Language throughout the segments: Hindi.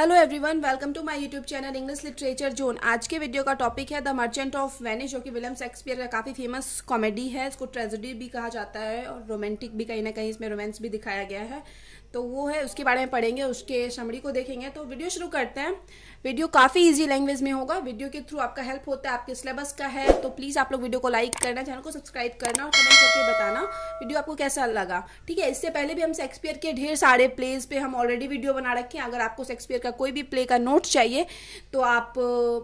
hello everyone welcome to my YouTube channel English literature zone आज के वीडियो का टॉपिक है द मर्चेंट ऑफ वेनिस जो कि विलियम शेक्सपियर का काफ़ी फेमस कॉमेडी है इसको ट्रेजेडी भी कहा जाता है और रोमांटिक भी कहीं ना कहीं इसमें रोमांस भी दिखाया गया है तो वो है उसके बारे में पढ़ेंगे उसके समरी को देखेंगे तो वीडियो शुरू करते हैं वीडियो काफ़ी ईजी लैंग्वेज में होगा वीडियो के थ्रू आपका हेल्प होता है आपके सिलेबस का है तो प्लीज़ आप लोग वीडियो को लाइक करना चैनल को सब्सक्राइब करना और कमेंट करके बताना वीडियो आपको कैसा लगा ठीक है इससे पहले भी हम शेक्सपियर के ढेर सारे प्लेज पे हम ऑलरेडी वीडियो बना रखे हैं अगर आपको शेक्सपियर का कोई भी प्ले का नोट चाहिए तो आप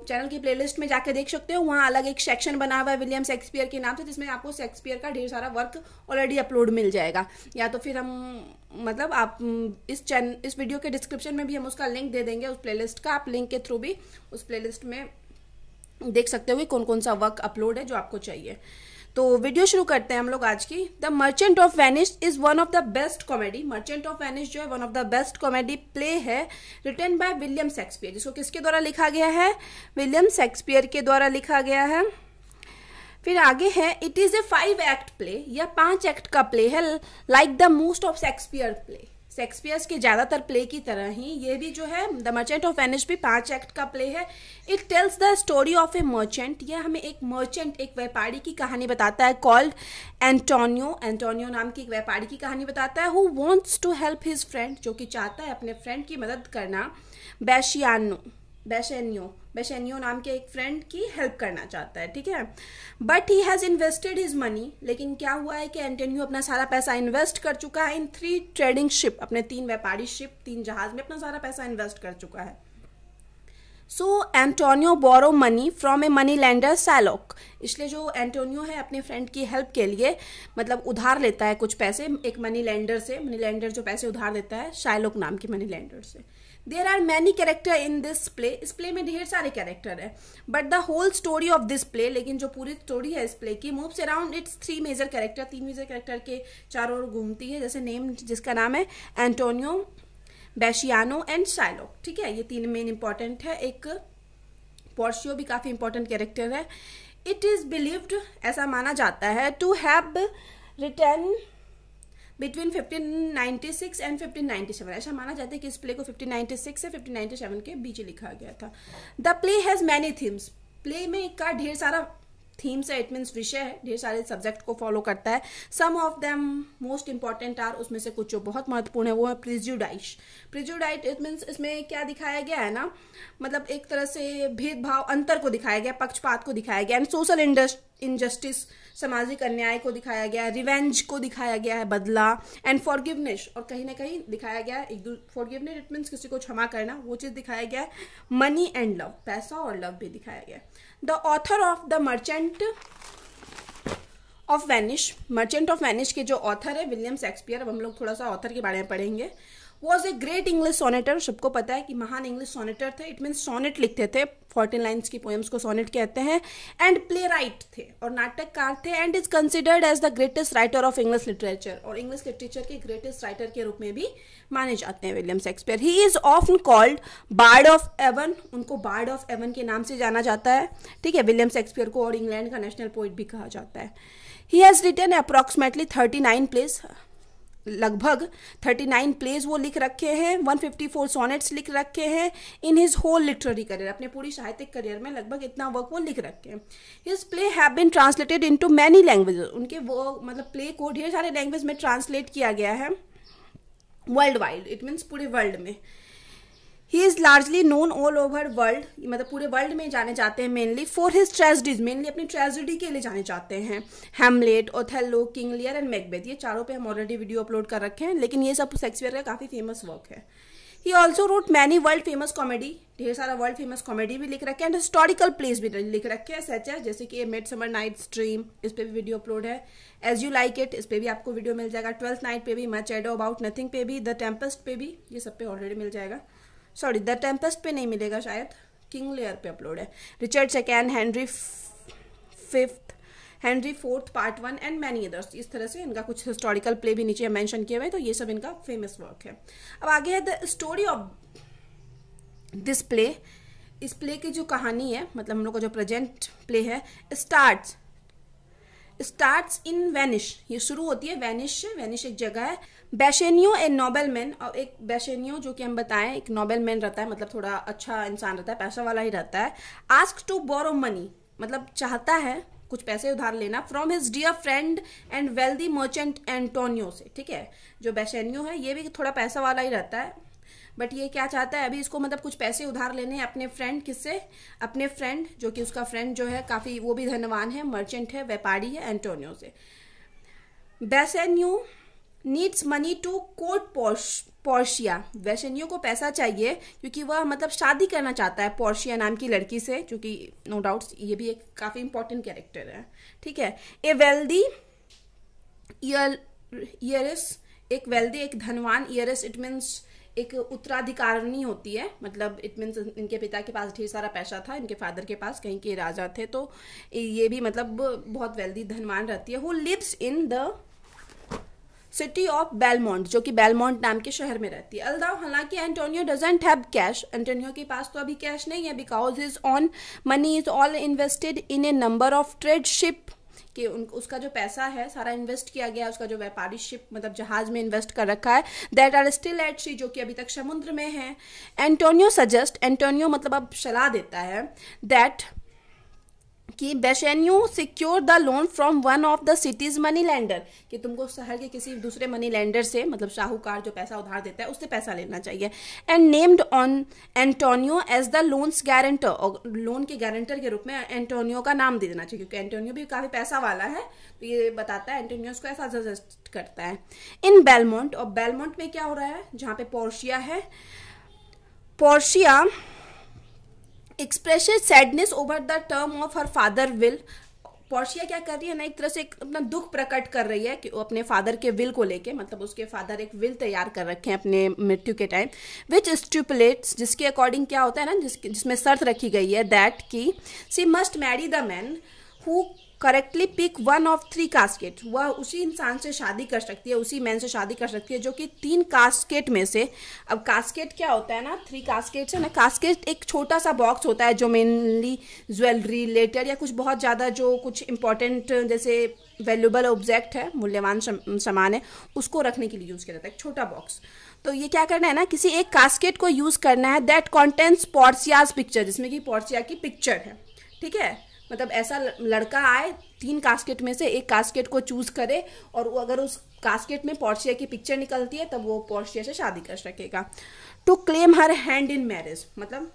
चैनल की प्ले में जाकर देख सकते हो वहाँ अलग एक सेक्शन बना हुआ है विलियम शेक्सपियर के नाम से जिसमें आपको शेक्सपियर का ढेर सारा वर्क ऑलरेडी अपलोड मिल जाएगा या तो फिर हम मतलब आप इस चैनल इस वीडियो के डिस्क्रिप्शन में भी हम उसका लिंक दे देंगे उस प्लेलिस्ट का आप लिंक लिंक के थ्रू भी उस प्लेलिस्ट में देख सकते हो कौन कौन सा वर्क अपलोड है जो आपको चाहिए तो वीडियो शुरू करते हैं हम लोग आज की the merchant of Venice is one of the best comedy merchant of Venice जो है one of the best comedy play है रिटर्न बाय विलियम शेक्सपियर जिसको किसके द्वारा लिखा गया है विलियम शेक्सपियर के द्वारा लिखा गया है फिर आगे है it is a five act play या पांच एक्ट का प्ले है like the most of Shakespeare play Shakespeare's के ज़्यादातर प्ले की तरह ही ये भी जो है द मर्चेंट ऑफ वेनिश भी पांच एक्ट का प्ले है it tells the story of a merchant यह हमें एक मर्चेंट एक व्यापारी की कहानी बताता है कॉल्ड एंटोनियो एंटोनियो नाम की एक व्यापारी की कहानी बताता है who wants to help his friend जो कि चाहता है अपने फ्रेंड की मदद करना बैशियानो बैशेन्यो बैशेन्यो नाम के एक फ्रेंड की हेल्प करना चाहता है ठीक है but he has invested his money लेकिन क्या हुआ है कि एंटेनियो अपना सारा पैसा इन्वेस्ट कर चुका है इन थ्री ट्रेडिंग शिप अपने तीन व्यापारी शिप तीन जहाज में अपना सारा पैसा इन्वेस्ट कर चुका है so Antonio borrow money from a money lender Shylock इसलिए जो एंटोनियो है अपने फ्रेंड की हेल्प के लिए मतलब उधार लेता है कुछ पैसे एक मनी लैंडर से मनी लैंडर जो पैसे उधार देता है शैलोक नाम के मनी लैंडर से there are many character in this play इस प्ले में ढेर सारे कैरेक्टर है but the whole story of this play लेकिन जो पूरी स्टोरी है इस प्ले की moves around it's three major character तीन मेजर कैरेक्टर के चारों ओर घूमती है जैसे नेम जिसका नाम है एंटोनियो बैशियानो एंड शाइलोक ठीक है ये तीन मेन इंपॉर्टेंट है एक पॉर्शियो भी काफ़ी इंपॉर्टेंट कैरेक्टर है इट इज़ बिलीव्ड ऐसा माना जाता है to have written between 1596 and 1597 ऐसा माना जाता है कि इस प्ले को 1596 से 1597 के बीच लिखा गया था the play has many themes play में का ढेर सारा थीम्स है इट मीन्स विषय है ढेर सारे सब्जेक्ट को फॉलो करता है some of them most important are उसमें से कुछ जो बहुत महत्वपूर्ण है वो है प्रिज्यूडाइश प्रिज्यूडाइट इट मीन्स इसमें क्या दिखाया गया है ना मतलब एक तरह से भेदभाव अंतर को दिखाया गया पक्षपात को दिखाया गया एंड सोशल इंडस्ट इनजस्टिस सामाजिक अन्याय को दिखाया गया है रिवेंज को दिखाया गया है बदला एंड फॉरगिवनेस और कहीं ना कहीं दिखाया गया है एक फॉरगिवनेस इट मीन्स किसी को क्षमा करना वो चीज़ दिखाया गया है मनी एंड लव पैसा और लव भी दिखाया गया है the author of the merchant of Venice merchant of Venice के जो ऑथर है विलियम शेक्सपियर अब हम लोग थोड़ा सा ऑथर के बारे में पढ़ेंगे was a great English sonneteer सबको पता है कि महान इंग्लिश सोनेटर थे इट मीन्स सोनेट लिखते थे फोर्टीन लाइन्स की पोएम्स को सोनेट कहते हैं एंड प्ले राइट थे और नाटककार थे and is considered as the greatest writer of English literature और इंग्लिश लिटरेचर के ग्रेटेस्ट राइटर के रूप में भी माने जाते हैं William Shakespeare he is often called bard of Avon उनको बार्ड ऑफ एवन के नाम से जाना जाता है ठीक है विलियम शेक्सपियर को और इंग्लैंड का नेशनल पोइट भी कहा जाता है he has written approximately thirty nine plays लगभग 39 प्लेज वो लिख रखे हैं 154 सोनेट्स लिख रखे हैं in his whole literary career अपने पूरी साहित्यिक करियर में लगभग इतना वर्क वो लिख रखे हैं his play have been translated into many language उनके वो मतलब प्ले को ढेर सारे लैंग्वेज में ट्रांसलेट किया गया है वर्ल्ड वाइड इट मीन्स पूरे वर्ल्ड में he is largely known all over world मतलब पूरे वर्ल्ड में जाने जाते हैं mainly for his tragedies mainly अपनी ट्रेजिडी के लिए जाने जाते हैं Hamlet Othello King Lear and Macbeth ये चारों पे हम ऑलरेडी वीडियो अपलोड कर रखे हैं लेकिन ये सब शेक्सपियर का काफ़ी फेमस वर्क है he also wrote many world famous comedy ढेर सारा वर्ल्ड फेमस कॉमेडी भी लिख रखे हैं एंड हिस्टोरिकल प्लेस भी लिख रखे हैं सच है जैसे कि मिड समर नाइट स्ट्रीम इस पर भी वीडियो अपलोड है एज यू लाइक इट इस पर भी आपको वीडियो मिल जाएगा ट्वेल्थ नाइट पे भी मच एडो अबाउट नथिंग पे भी द टेम्पस्ट पे भी ये सब पे ऑलरेडी मिल जाएगा सॉरी द टेम्पस्ट पे नहीं मिलेगा शायद किंग लेयर पे अपलोड है Richard second Henry fifth Henry fourth part one and many others इस तरह से इनका कुछ हिस्टोरिकल प्ले भी नीचे मैंशन किए हुए तो ये सब इनका फेमस वर्क है अब आगे है the story of this play इस प्ले की जो कहानी है मतलब हम लोग का जो प्रेजेंट प्ले है स्टार्ट स्टार्ट इन वेनिश ये शुरू होती है वेनिश से वेनिश एक जगह है बैशेनियो ए नोबेल मैन और एक बैशेनियो जो कि हम बताएं एक नोबेल मैन रहता है मतलब थोड़ा अच्छा इंसान रहता है पैसा वाला ही रहता है आस्क टू बोरो मनी मतलब चाहता है कुछ पैसे उधार लेना from his dear friend and wealthy merchant Antonio से ठीक है जो बैशेनियो है ये भी थोड़ा पैसा वाला ही रहता है बट ये क्या चाहता है अभी इसको मतलब कुछ पैसे उधार लेने अपने फ्रेंड किससे अपने फ्रेंड जो कि उसका फ्रेंड जो है काफ़ी वो भी धनवान है मर्चेंट है व्यापारी है एंटोनियो से Bassanio needs money to court Portia Bassanio को पैसा चाहिए क्योंकि वह मतलब शादी करना चाहता है पोर्शिया नाम की लड़की से क्योंकि नो डाउट ये भी एक काफ़ी इंपॉर्टेंट कैरेक्टर है ठीक है ए वेल्दी ईयरस एक वेल्दी एक धनवान ईयरस इट मीन्स एक उत्तराधिकारिणी होती है मतलब इट मीन्स इनके पिता के पास ढेर सारा पैसा था इनके फादर के पास कहीं के राजा थे तो ये भी मतलब बहुत वेल्दी धनवान रहती है who lives in the city of Belmont जो कि बेलमोंट नाम के शहर में रहती है अलदाव हालांकि Antonio doesn't have cash Antonio के पास तो अभी कैश नहीं है because his own money is all invested in a number of trade ship कि उन उसका जो पैसा है सारा इन्वेस्ट किया गया उसका जो व्यापारी शिप मतलब जहाज में इन्वेस्ट कर रखा है that are still at sea जो कि अभी तक समुद्र में है एंटोनियो सजेस्ट एंटोनियो मतलब अब सलाह देता है दैट कि Bassanio secure the loan from one of the city's money lender कि तुमको शहर के किसी दूसरे मनी लैंडर से मतलब शाहूकार जो पैसा उधार देता है उससे पैसा लेना चाहिए and named on Antonio as the loan's guarantor और लोन के गारंटर के रूप में एंटोनियो का नाम दे देना चाहिए क्योंकि एंटोनियो भी काफ़ी पैसा वाला है तो ये बताता है एंटोनियो उसको ऐसा सजेस्ट करता है इन बेलमोंट और बेलमोंट में क्या हो रहा है जहाँ पे पोर्शिया है Portia expression sadness over the term of her father will Portia क्या कर रही है ना एक तरह से एक अपना दुख प्रकट कर रही है कि वो अपने फादर के विल को लेके मतलब उसके फादर एक विल तैयार कर रखे हैं अपने मृत्यु के टाइम विच स्टूपलेट्स जिसके अकॉर्डिंग क्या होता है ना जिस जिसमें शर्त रखी गई है दैट कि she must marry the man who correctly pick one of three casket वह उसी इंसान से शादी कर सकती है उसी मैन से शादी कर सकती है जो कि तीन कास्केट में से अब कास्केट क्या होता है ना थ्री कास्केट से ना कास्केट एक छोटा सा बॉक्स होता है जो मेनली ज्वेलरी रिलेटेड या कुछ बहुत ज़्यादा जो कुछ इंपॉर्टेंट जैसे वैल्यूबल ऑब्जेक्ट है मूल्यवान सामान है उसको रखने के लिए यूज़ किया जाता है एक छोटा बॉक्स तो ये क्या करना है ना किसी एक कास्केट को यूज़ करना है दैट कॉन्टेंट्स पॉर्सियाज पिक्चर जिसमें कि पॉर्सिया की पिक्चर है ठीक है मतलब ऐसा लड़का आए तीन कास्केट में से एक कास्केट को चूज करे और वो अगर उस कास्केट में पोर्शिया की पिक्चर निकलती है तब वो पोर्शिया से शादी कर सकेगा to claim her hand in marriage मतलब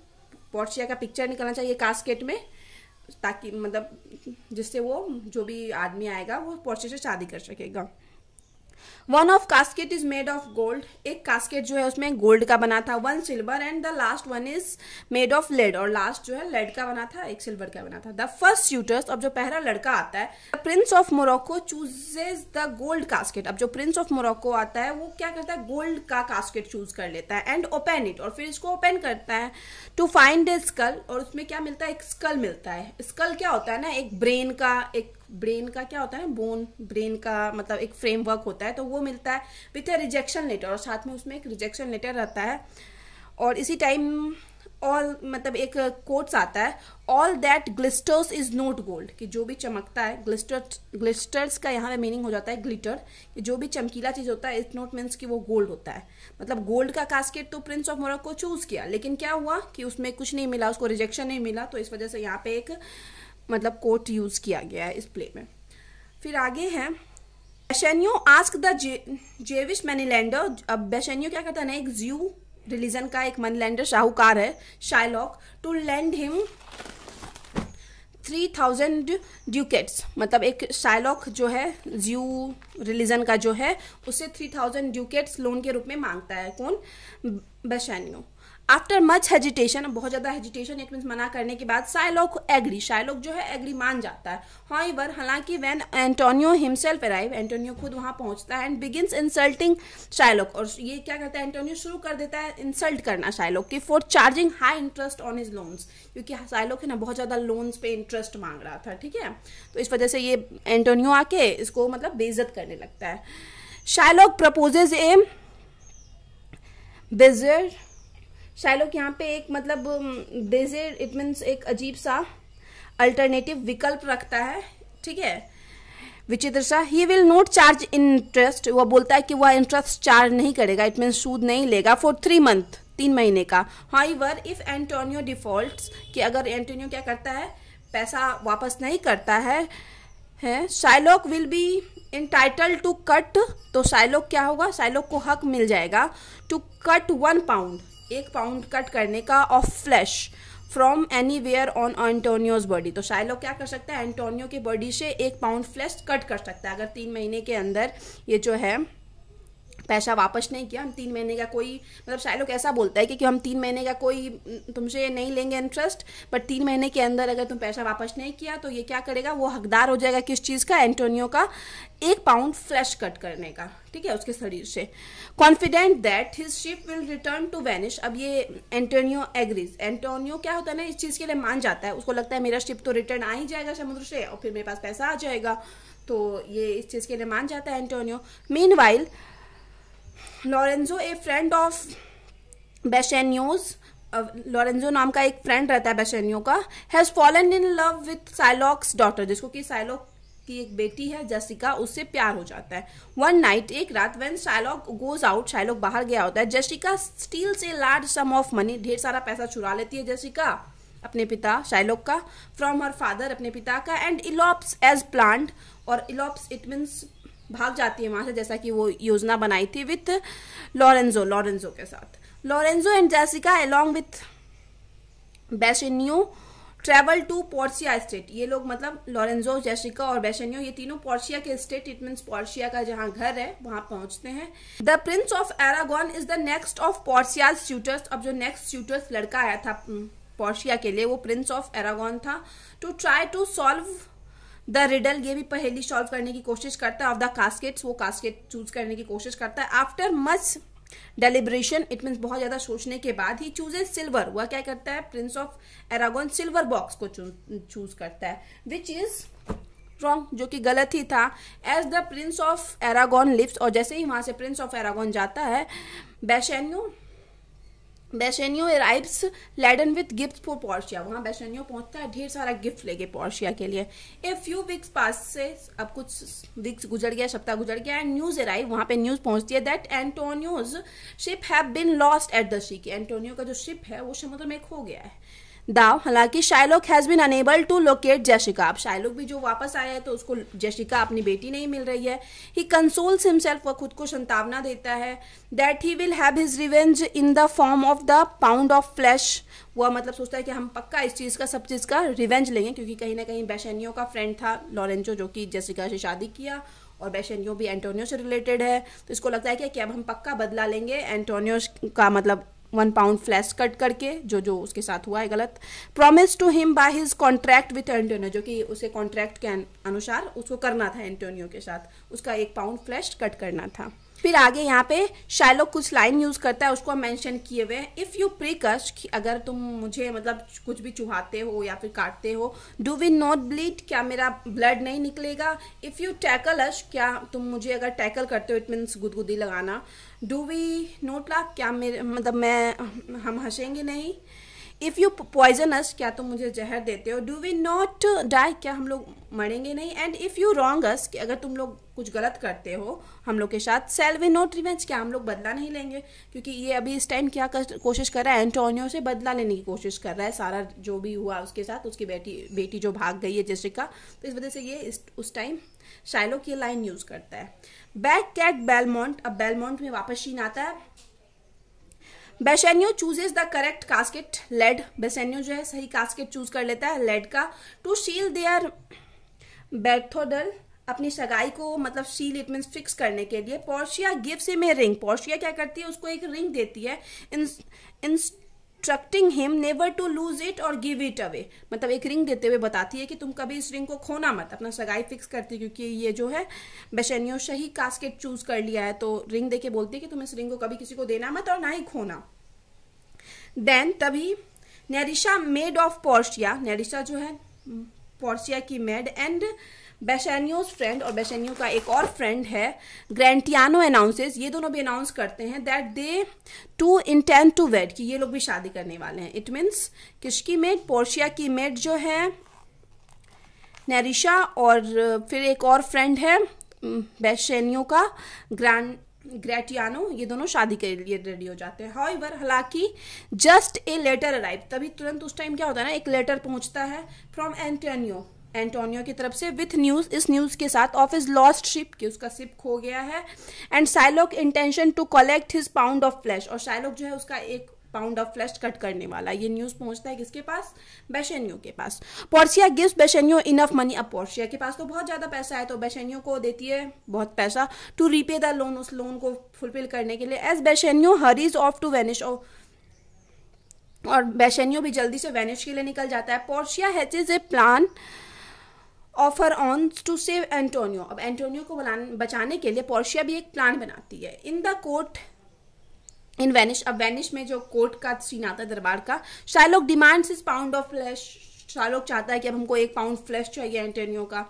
पोर्शिया का पिक्चर निकलना चाहिए कास्केट में ताकि मतलब जिससे वो जो भी आदमी आएगा वो पोर्शिया से शादी कर सकेगा one of casket is made of gold एक कास्केट जो है उसमें गोल्ड का बना था one silver and the last one is made of lead और लास्ट जो है लेड का बना था एक सिल्वर का बना था द फर्स्ट शूटर्स अब जो पहला लड़का आता है prince of Morocco chooses the gold casket अब जो प्रिंस ऑफ मोरक्को आता है वो क्या करता है गोल्ड का कास्केट चूज कर लेता है एंड ओपन इट और फिर इसको ओपन करता है टू फाइंड ए स्कल और उसमें क्या मिलता है एक स्कल मिलता है स्कल क्या होता है ना एक ब्रेन का एक ब्रेन का क्या होता है ना बोन ब्रेन का मतलब एक फ्रेमवर्क होता है तो वो मिलता है विथ अ रिजेक्शन लेटर और साथ में उसमें एक रिजेक्शन लेटर रहता है और इसी टाइम ऑल मतलब एक कोट्स आता है all that glisters is not gold कि जो भी चमकता है ग्लिस्टर्स ग्लिस्टर्स का यहाँ पे मीनिंग हो जाता है ग्लिटर कि जो भी चमकीला चीज़ होता है इट नोट मीन्स कि वो गोल्ड होता है मतलब गोल्ड का कास्केट तो प्रिंस ऑफ मोरक्को चूज़ किया लेकिन क्या हुआ कि उसमें कुछ नहीं मिला उसको रिजेक्शन नहीं मिला तो इस वजह से यहाँ पे एक मतलब कोट यूज़ किया गया है इस प्ले में फिर आगे है Bassanio ask the Jew, Jewish moneylender अब बेशनियो क्या कहता है ना एक ज्यू रिलीजन का एक मनीलैंडर शाहूकार है Shylock to lend him three thousand ducats मतलब एक शाइलॉक जो है ज्यू रिलीजन का जो है उसे थ्री थाउजेंड ड्यूकेट्स लोन के रूप में मांगता है कौन बेशनियो आफ्टर मच हेजिटेशन बहुत ज़्यादा हेजिटेशन इट मीन्स मना करने के बाद साइलॉक एग्री साइलॉक जो है एग्री मान जाता है हाँ इवर हालांकि when Antonio himself arrive Antonio खुद वहाँ पहुँचता है एंड बिगिनस इंसल्टिंग साइलॉक और ये क्या करता है एंटोनियो शुरू कर देता है इंसल्ट करना साइलॉक की for charging high interest on his loans क्योंकि साइलॉक है ना बहुत ज़्यादा लोन्स पे इंटरेस्ट मांग रहा था ठीक है तो इस वजह से ये एंटोनियो आके इसको मतलब बेइज्जत करने लगता है शाइलॉक प्रपोजेज ए बिजर शाइलोक यहाँ पे एक मतलब डेजेड इट मीन्स एक अजीब सा अल्टरनेटिव विकल्प रखता है ठीक है विचित्र शाह he will not charge interest वह बोलता है कि वह इंटरेस्ट चार्ज नहीं करेगा इट मीन सूद नहीं लेगा फॉर थ्री मंथ तीन महीने का वर इफ एंटोनियो डिफॉल्ट कि अगर एंटोनियो क्या करता है पैसा वापस नहीं करता है है Shylock will be entitled to cut तो शाइलॉक क्या होगा शाइलॉक को हक मिल जाएगा टू कट वन पाउंड एक पाउंड कट करने का of flesh from anywhere on Antonio's body तो लोग क्या कर सकते हैं एंटोनियो की बॉडी से एक पाउंड फ्लैश कट कर सकता है अगर तीन महीने के अंदर ये जो है पैसा वापस नहीं किया हम तीन महीने का कोई मतलब शायद लोग ऐसा बोलता है कि, कि हम तीन महीने का कोई तुमसे नहीं लेंगे इंटरेस्ट बट तीन महीने के अंदर अगर तुम पैसा वापस नहीं किया तो ये क्या करेगा वो हकदार हो जाएगा किस चीज़ का एंटोनियो का एक पाउंड फ्लैश कट करने का ठीक है उसके शरीर से confident that his ship will return to Venice अब ये एंटोनियो एग्रीज एंटोनियो क्या होता है ना इस चीज़ के लिए मान जाता है उसको लगता है मेरा शिप तो रिटर्न आ ही जाएगा समुद्र से और फिर मेरे पास पैसा आ जाएगा तो ये इस चीज़ के लिए मान जाता है Antonio meanwhile Lorenzo a friend of Bassanio's Lorenzo नाम का एक फ्रेंड रहता है बेशेनियो का has fallen in love with Shylock's daughter जिसको कि साइलॉक की एक बेटी है जेसिका उससे प्यार हो जाता है वन नाइट एक रात when Shylock goes out Shylock बाहर गया होता है Jessica steals large sum of money ढेर सारा पैसा चुरा लेती है जेसिका अपने पिता शाइलॉक का फ्रॉम हर फादर अपने पिता का एंड इलॉप्स एज प्लांट और इलॉप्स इट मीन्स भाग जाती है वहां से जैसा कि वो योजना बनाई थी विथ लॉरेंजो लॉरेंजो के साथ Lorenzo and Jessica along with Bassanio travel to Portia's estate ये लोग मतलब लॉरेंजो जैसिका और बैशनियो ये तीनों पोर्सिया के स्टेट इट मीन पोर्सिया का जहाँ घर है वहां पहुंचते हैं the prince of Aragon is the next of Portia's suitors अब जो नेक्स्ट स्यूटर्स लड़का आया था पोर्सिया के लिए वो प्रिंस ऑफ एरागोन था to try to solve the riddle ये भी पहली सॉल्व करने की कोशिश करता है ऑफ द कास्केट वो कास्केट चूज करने की कोशिश करता है after much deliberation it mean बहुत ज़्यादा सोचने के बाद ही चूज एज सिल्वर वह क्या करता है prince of Aragon silver box को चूज करता है विच इज़ रॉन्ग जो कि गलत ही था as the prince of Aragon leaves और जैसे ही वहां से प्रिंस ऑफ एरागोन जाता है Bassanio Bassanio arrives laden with gift for Portia वहाँ बैशनियो पहुँचता है ढेर सारा गिफ्ट लेके पॉर्शिया के लिए ए फ्यू वीक्स पास से अब कुछ वीक्स गुजर गया सप्ताह गुजर गया एंड न्यूज अराइव वहाँ पे न्यूज पहुँचती है that Antonio's ship have been lost at the sea की एंटोनियो का जो शिप है वो समुद्र में खो गया है दाव हालांकि Shylock has been unable to locate Jessica अब शाइलोक भी जो वापस आया है तो उसको जैशिका अपनी बेटी नहीं मिल रही है ही कंसोल्स हिमसेल्फ वह खुद को संतावना देता है that he will have his revenge in the form of the pound of flesh वह मतलब सोचता है कि हम पक्का इस चीज़ का सब चीज़ का रिवेंज लेंगे क्योंकि कहीं ना कहीं बैशनियो का फ्रेंड था लॉरेंचो जो कि जैसिका से शादी किया और बैशनियो भी एंटोनियो से रिलेटेड है तो इसको लगता है कि अब हम पक्का बदला लेंगे एंटोनियो का मतलब वन पाउंड फ्लैश कट करके जो जो उसके साथ हुआ है गलत promise to him by his contract with Antonio जो कि उसे कॉन्ट्रैक्ट के अनुसार उसको करना था एंटोनियो के साथ उसका एक पाउंड फ्लैश कट करना था फिर आगे यहाँ पे शायलो कुछ लाइन यूज करता है उसको मेंशन किए हुए इफ़ यू प्रिकश कि अगर तुम मुझे मतलब कुछ भी चुहाते हो या फिर काटते हो डू वी नॉट ब्लीड क्या मेरा ब्लड नहीं निकलेगा इफ़ यू टैकल अश क्या तुम मुझे अगर टैकल करते हो इट मीन्स गुदगुदी लगाना डू वी नोट लाक क्या मेरे मतलब मैं हम हंसेंगे नहीं इफ़ यू पॉइजन अस क्या तुम मुझे जहर देते हो डू वी नॉट डाई क्या हम लोग मरेंगे नहीं एंड इफ़ यू रॉन्गस कि अगर तुम लोग कुछ गलत करते हो हम लोग के साथ सेल वी नॉट रिवेंज क्या हम लोग बदला नहीं लेंगे क्योंकि ये अभी इस टाइम क्या कर, कोशिश कर रहा है एंटोनियो से बदला लेने की कोशिश कर रहा है सारा जो भी हुआ उसके साथ उसकी बेटी बेटी जो भाग गई है जेसिका तो इस वजह से ये इस, उस टाइम शाइलो की लाइन यूज़ करता है बैक कैट बेलमोंट अब बेलमोंट में वापस शीन आता है Bassanio chooses the correct casket lead Bassanio जो है सही कास्केट चूज कर लेता है लेड का टू शील देयर बैथोडल अपनी सगाई को मतलब सील इट मीन फिक्स करने के लिए Portia gives him a ring Portia क्या करती है उसको एक रिंग देती है in, in, instructing him never to lose it और गिव इट अवे मतलब एक रिंग देते हुए बताती है कि तुम कभी इस रिंग को खोना मत अपना सगाई फिक्स करती है क्योंकि ये जो है बेशनियो शही कास्केट चूज कर लिया है तो रिंग देके बोलती है कि तुम इस रिंग को कभी किसी को देना मत और ना ही खोना देन तभी Nerissa maid of Portia Nerissa जो है पोर्शिया की मेड एंड बैशैनियोज फ्रेंड और बैशैनियो का एक और फ्रेंड है ग्रैंटियानो अनाउंसेस ये दोनों भी अनाउंस करते हैं that they too intend to wed कि ये लोग भी शादी करने वाले हैं इट मीन्स किसकी मेट पोर्शिया की मेट जो है नरिशा और uh, फिर एक और फ्रेंड है बैशैनियो um, का ग्रैंड ग्रेटियानो ये दोनों शादी के लिए रेडी हो जाते हैं इवर हालांकि जस्ट ए लेटर अराइव तभी तुरंत उस टाइम क्या होता है ना एक लेटर पहुंचता है फ्रॉम एंटोनियो एंटोनियो की तरफ से विथ न्यूज इस न्यूज के साथ ऑफ इज लॉस्ट शिप कि उसका शिप खो गया है and Shylock intention to collect his pound of flesh और साइलोक जो है उसका एक पाउंड ऑफ फ्लैश कट करने वाला ये न्यूज पहुंचता है किसके पास बेशनियो के पास Portia gives Bassanio enough money अब पोर्सिया के पास तो बहुत ज्यादा पैसा है तो बेशनियो को देती है बहुत पैसा टू रीपे द लोन उस लोन को फुलफिल करने के लिए as Bassanio hurries off to Venice off और बेशनियो भी जल्दी से वेनिश के लिए निकल जाता है Portia has is a plan of her own to save Antonio अब एंटोनियो को बचाने के लिए पोर्शिया भी एक प्लान बनाती है in the court in Venice अब वेनिश में जो कोर्ट का सीन आता है दरबार का Shylock demands his pound of flesh Shylock चाहता है कि अब हमको एक पाउंड फ्लैश चाहिए एंटोनियो का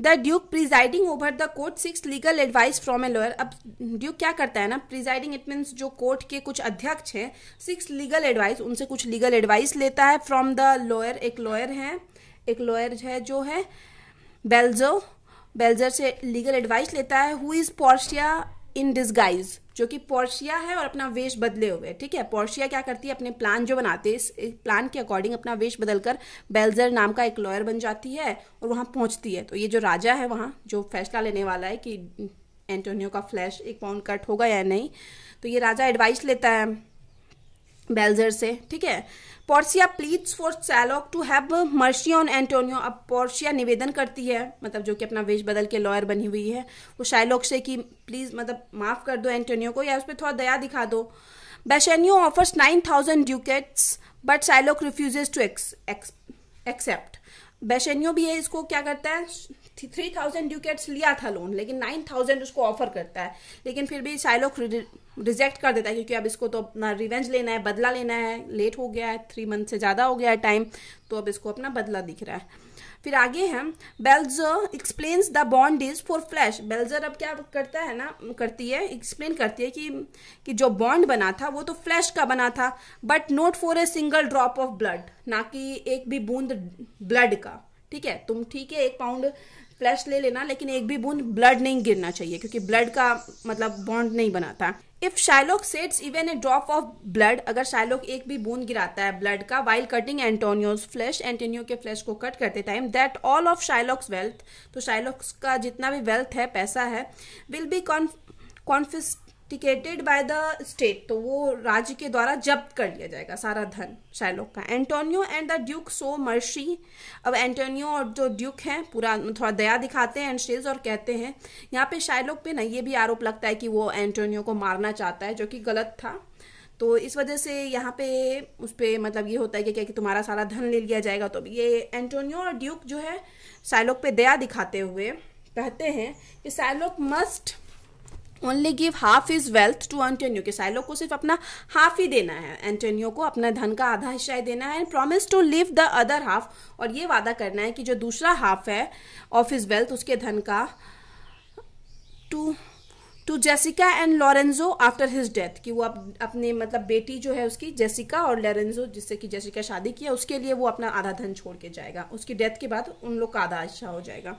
the duke presiding over the court seeks legal advice from a lawyer अब ड्यूक क्या करता है ना प्रिजाइडिंग इट मीन्स जो कोर्ट के कुछ अध्यक्ष हैं सिक्स लीगल एडवाइस उनसे कुछ लीगल एडवाइस लेता है फ्रॉम द लॉयर एक लॉयर है एक लॉयर है जो है बेल्जो बेल्जर से लीगल एडवाइस लेता है who is Portia in disguise जो कि पोर्शिया है और अपना वेश बदले हुए ठीक है पोर्शिया क्या करती है अपने प्लान जो बनाते हैं इस प्लान के अकॉर्डिंग अपना वेश बदलकर बेल्जर नाम का एक लॉयर बन जाती है और वहाँ पहुँचती है तो ये जो राजा है वहाँ जो फैसला लेने वाला है कि एंटोनियो का फ्लैश एक पाउंड कट होगा या नहीं तो ये राजा एडवाइस लेता है बेल्जर से ठीक है Portia pleads for Shylock to have mercy on Antonio अब पोर्सिया निवेदन करती है मतलब जो कि अपना वेश बदल के लॉयर बनी हुई है वो शाइलॉक से कि प्लीज़ मतलब माफ़ कर दो एंटोनियो को या उस पर थोड़ा दया दिखा दो Bassanio offers nine thousand ducats but Shylock refuses to accept Bassanio भी है इसको क्या करता है थ्री थाउजेंड ड्यूकेट्स लिया था लोन लेकिन नाइन थाउजेंड उसको ऑफर करता है लेकिन फिर भी साइलोक रिजेक्ट कर देता है क्योंकि अब इसको तो अपना रिवेंज लेना है बदला लेना है लेट हो गया है थ्री मंथ से ज़्यादा हो गया है टाइम तो अब इसको अपना बदला दिख रहा है फिर आगे हम Balthazar explains the bond is for flesh Balthazar अब क्या करता है ना करती है एक्सप्लेन करती है कि कि जो बॉन्ड बना था वो तो फ्लैश का बना था but not for a single drop of blood ना कि एक भी बूंद ब्लड का ठीक है तुम ठीक है एक पाउंड फ्लैश ले लेना लेकिन एक भी बूंद ब्लड नहीं गिरना चाहिए क्योंकि ब्लड का मतलब बॉन्ड नहीं बनाता if Shylock sheds even a drop of blood अगर शाइलोक एक भी बूंद गिराता है ब्लड का while cutting Antonio's flesh Antonio के फ्लैश को कट करते time that all of Shylock's wealth तो शाइलॉक्स का जितना भी वेल्थ है पैसा है will be conf confis confiscated by the state तो वो राज्य के द्वारा जब्त कर लिया जाएगा सारा धन शैलोक का Antonio and the duke show mercy अब एंटोनियो और जो ड्यूक हैं पूरा थोड़ा दया दिखाते हैं एंड शेज और कहते हैं यहाँ पे शैलोक पे ना ये भी आरोप लगता है कि वो एंटोनियो को मारना चाहता है जो कि गलत था तो इस वजह से यहाँ पे उस पर मतलब ये होता है कि क्या कि तुम्हारा सारा धन ले लिया जाएगा तो ये एंटोनियो और ड्यूक जो है साइलोक पे दया दिखाते हुए कहते हैं कि Shylock must only give half his wealth to Antonio के साइलो को सिर्फ अपना हाफ ही देना है एंटोनियो को अपना धन का आधा हिस्सा ही देना है and promise to leave the other half और ये वादा करना है कि जो दूसरा हाफ है ऑफ इज वेल्थ उसके धन का to to Jessica and Lorenzo after his death कि वो अप, अपने मतलब बेटी जो है उसकी जेसिका और लॉरेंजो जिससे कि जेसिका शादी किया उसके लिए वो अपना आधा धन छोड़ के जाएगा उसकी डेथ के बाद उन लोग का आधा हिस्सा हो जाएगा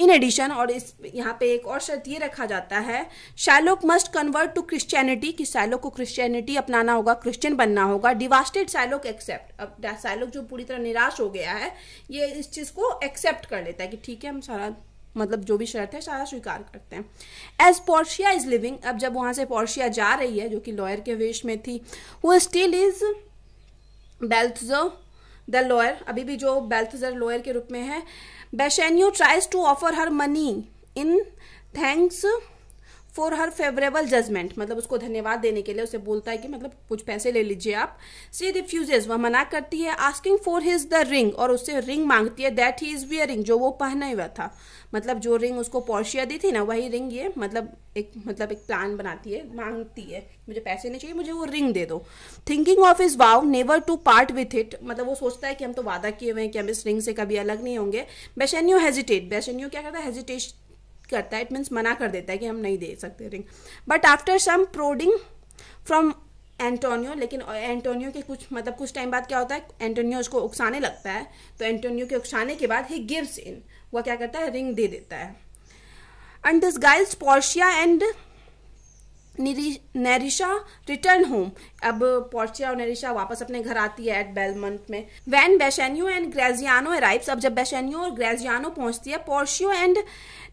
इन एडिशन और इस यहाँ पे एक और शर्त ये रखा जाता है Shylock must convert to Christianity कि सैलोक को क्रिश्चियनिटी अपनाना होगा क्रिश्चियन बनना होगा डिवास्टेड सैलोक एक्सेप्ट अब सैलोक जो पूरी तरह निराश हो गया है ये इस चीज़ को एक्सेप्ट कर लेता है कि ठीक है हम सारा मतलब जो भी शर्त है सारा स्वीकार करते हैं एज पोर्शिया इज लिविंग अब जब वहाँ से पोर्शिया जा रही है जो कि लॉयर के वेश में थी वो still is Balthazar lawyer अभी भी जो बेल्थजर लॉयर के रूप में है Bassanio tries to offer her money in thanks for her favourable judgement मतलब उसको धन्यवाद देने के लिए उसे बोलता है कि मतलब कुछ पैसे ले लीजिए आप सी रिफ्यूजेज वह मना करती है asking for his the ring और उससे रिंग मांगती है दैट ही इज वियरिंग जो वो पहना हुआ था मतलब जो रिंग उसको पोर्शिया दी थी ना वही रिंग ये मतलब एक मतलब एक प्लान बनाती है मांगती है मुझे पैसे नहीं चाहिए मुझे वो रिंग दे दो thinking of his vow never to part with it मतलब वो सोचता है कि हम तो वादा किए हुए हैं कि हम इस रिंग से कभी अलग नहीं होंगे बेशन्यू हेजिटेट बेशन्यू क्या करता है हेजिटेट करता है इट मीन्स मना कर देता है कि हम नहीं दे सकते ring but after some prodding from Antonio लेकिन एंटोनियो के कुछ मतलब कुछ टाइम बाद क्या होता है एंटोनियो उसको उकसाने लगता है तो एंटोनियो के उकसाने के बाद ही गिव्स इन वह क्या करता है रिंग दे देता है and disguised Portia and Nerissa return home अब पोर्चिया और नरिशा वापस अपने घर आती है एट बेलमंट में when Bassanio and Gratiano arrives अब जब बेशेनियो और ग्रेजियानो पहुंचती है Portia and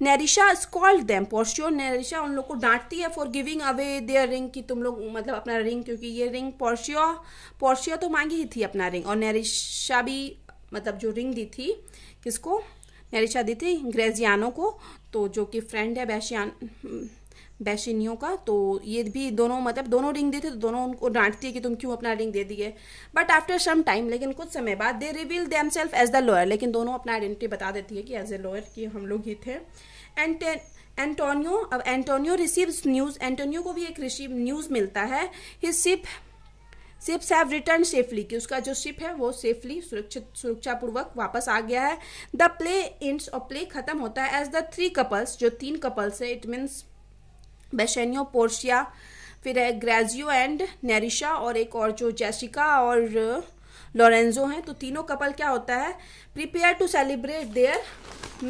Nerissa scold them Portia Nerissa उन लोग को डांटती है for giving away their ring कि तुम लोग मतलब अपना रिंग क्योंकि ये रिंग पोर्शियो पोर्शियो तो मांगी ही थी अपना रिंग और नरिशा भी मतलब जो रिंग दी थी किसको नरिशा दी थी ग्रेजियानो को तो जो कि फ्रेंड है बैशियान बैशिनियों का तो ये भी दोनों मतलब दोनों रिंग देते तो दोनों उनको डांटती है कि तुम क्यों अपना रिंग दे दिए बट आफ्टर सम टाइम लेकिन कुछ समय बाद they reveal themselves as the lawyer लेकिन दोनों अपना आइडेंटिटी बता देती है कि एज ए लॉयर कि हम लोग ही थे एंड एंटोनियो अब एंटोनियो रिसीव्स न्यूज़ एंटोनियो को भी एक रिसीव न्यूज़ मिलता है his ship ships have return safely कि उसका जो शिप है वो सेफली सुरक्षित सुरक्षापूर्वक वापस आ गया है द प्ले इंड्स और प्ले खत्म होता है एज द थ्री कपल्स जो तीन कपल्स है इट मीन्स बेशनियो पोर्शिया फिर है ग्रेजियो एंड नेरिशा और एक और जो जैसिका और लॉरेंजो हैं तो तीनों कपल क्या होता है prepare to celebrate their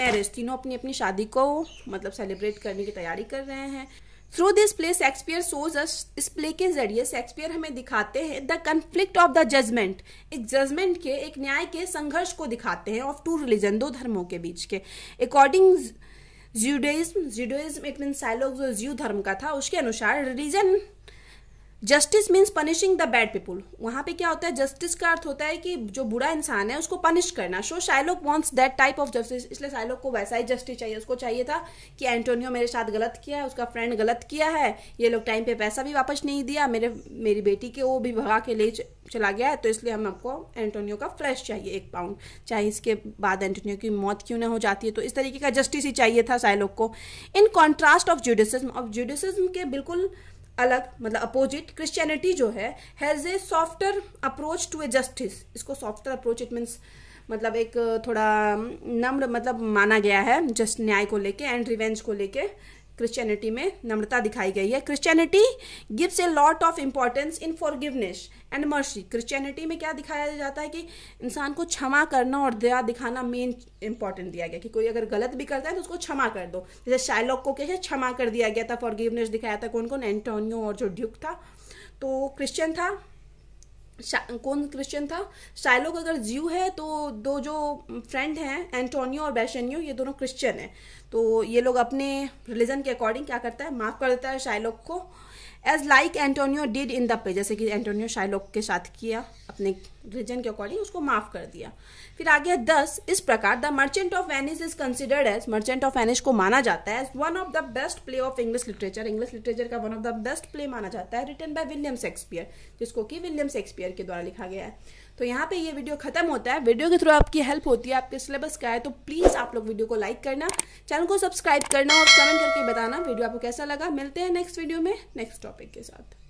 marriage तीनों अपनी अपनी शादी को मतलब सेलिब्रेट करने की तैयारी कर रहे हैं through this play Shakespeare shows us इस प्ले के जरिए शेक्सपियर हमें दिखाते हैं the conflict of the judgement एक जजमेंट के एक न्याय के संघर्ष को दिखाते हैं ऑफ टू रिलीजन दो धर्मों के बीच के according Judaism Judaism it mean Shylock जो ज्यू धर्म का था उसके अनुसार religion justice means punishing the bad people वहां पे क्या होता है जस्टिस का अर्थ होता है कि जो बुरा इंसान है उसको पनिश करना so Shylock wants that type of justice इसलिए शाइलोक को वैसा ही जस्टिस चाहिए उसको चाहिए था कि एंटोनियो मेरे साथ गलत किया है उसका फ्रेंड गलत किया है ये लोग टाइम पे पैसा भी वापस नहीं दिया मेरे मेरी बेटी के वो भी भगा के ले चला गया है तो इसलिए हम आपको एंटोनियो का फ्लैश चाहिए एक पाउंड चाहे इसके बाद एंटोनियो की मौत क्यों ना हो जाती है तो इस तरीके का जस्टिस ही चाहिए था शाइलोक को in contrast of Judaism of Judaism के बिल्कुल अलग मतलब अपोजिट क्रिश्चियनिटी जो है has a softer approach to a justice इसको सॉफ्टर अप्रोच इट मीन्स मतलब एक थोड़ा नम्र मतलब माना गया है जस्ट न्याय को लेके एंड रिवेंज को लेके क्रिश्चियनिटी में नम्रता दिखाई गई है Christianity gives a lot of importance in forgiveness and mercy Christianity में क्या दिखाया जाता है कि इंसान को क्षमा करना और दया दिखाना मेन इंपॉर्टेंट दिया गया कि कोई अगर गलत भी करता है तो उसको क्षमा कर दो जैसे शायलॉक को कैसे क्षमा कर दिया गया था फॉरगिवनेस दिखाया था कौन कौन एंटोनियो और जो ड्यूक था तो क्रिश्चियन था कौन क्रिश्चियन था शाइलोक अगर ज्यू है तो दो जो फ्रेंड हैं एंटोनियो और बैशनियो ये दोनों क्रिश्चियन हैं तो ये लोग अपने रिलीजन के अकॉर्डिंग क्या करता है माफ़ कर देता है शाइलोक को as like Antonio did in the पे जैसे कि एंटोनियो शाइलोक के साथ किया अपने रिलीजन के अकॉर्डिंग उसको माफ कर दिया फिर आ गया दस इस प्रकार the merchant of Venice is considered as merchant of Venice को माना जाता है as one of the best play of English literature English literature का one of the best play माना जाता है रिटर्न बाय विलियम शेक्सपियर जिसको कि विलियम शेक्सपियर के द्वारा लिखा गया है तो यहाँ पे ये वीडियो खत्म होता है वीडियो के थ्रू आपकी हेल्प होती है आपके सिलेबस का है तो प्लीज़ आप लोग वीडियो को लाइक करना चैनल को सब्सक्राइब करना और कमेंट करके बताना वीडियो आपको कैसा लगा मिलते हैं नेक्स्ट वीडियो में नेक्स्ट टॉपिक के साथ